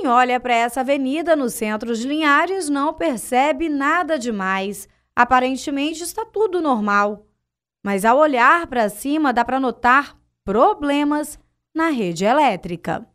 Quem olha para essa avenida no centro de Linhares não percebe nada demais. Aparentemente está tudo normal. Mas ao olhar para cima dá para notar problemas na rede elétrica.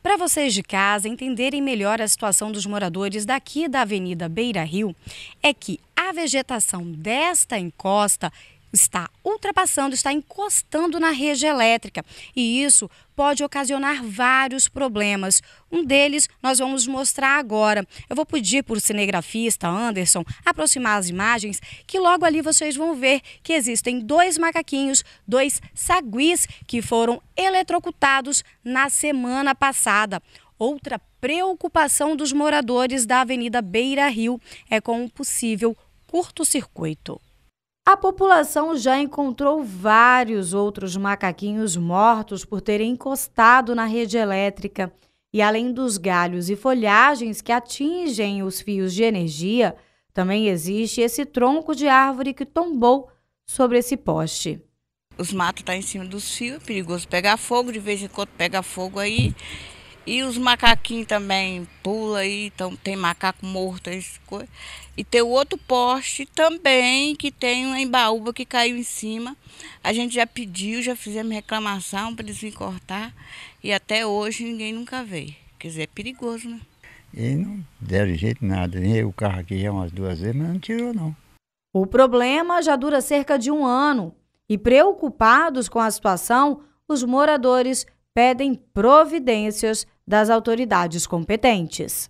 Para vocês de casa entenderem melhor a situação dos moradores daqui da Avenida Beira Rio, é que a vegetação desta encosta está ultrapassando, está encostando na rede elétrica e isso pode ocasionar vários problemas. Um deles nós vamos mostrar agora. Eu vou pedir para o cinegrafista Anderson aproximar as imagens, que logo ali vocês vão ver que existem dois macaquinhos, dois saguis, que foram eletrocutados na semana passada. Outra preocupação dos moradores da Avenida Beira Rio é com um possível curto-circuito. A população já encontrou vários outros macaquinhos mortos por terem encostado na rede elétrica. E além dos galhos e folhagens que atingem os fios de energia, também existe esse tronco de árvore que tombou sobre esse poste. Os matos estão tá em cima dos fios, é perigoso pegar fogo, de vez em quando pega fogo aí e os macaquinhos também pula aí, então tem macaco morto, essas coisas. E tem o outro poste também, que tem uma embaúba que caiu em cima. A gente já pediu, já fizemos reclamação para eles virem cortar. E até hoje ninguém nunca veio. Quer dizer, é perigoso, né? E não deram jeito nada. Né? O carro aqui já umas duas vezes, mas não tirou, não. O problema já dura cerca de um ano. E preocupados com a situação, os moradores pedem providências das autoridades competentes.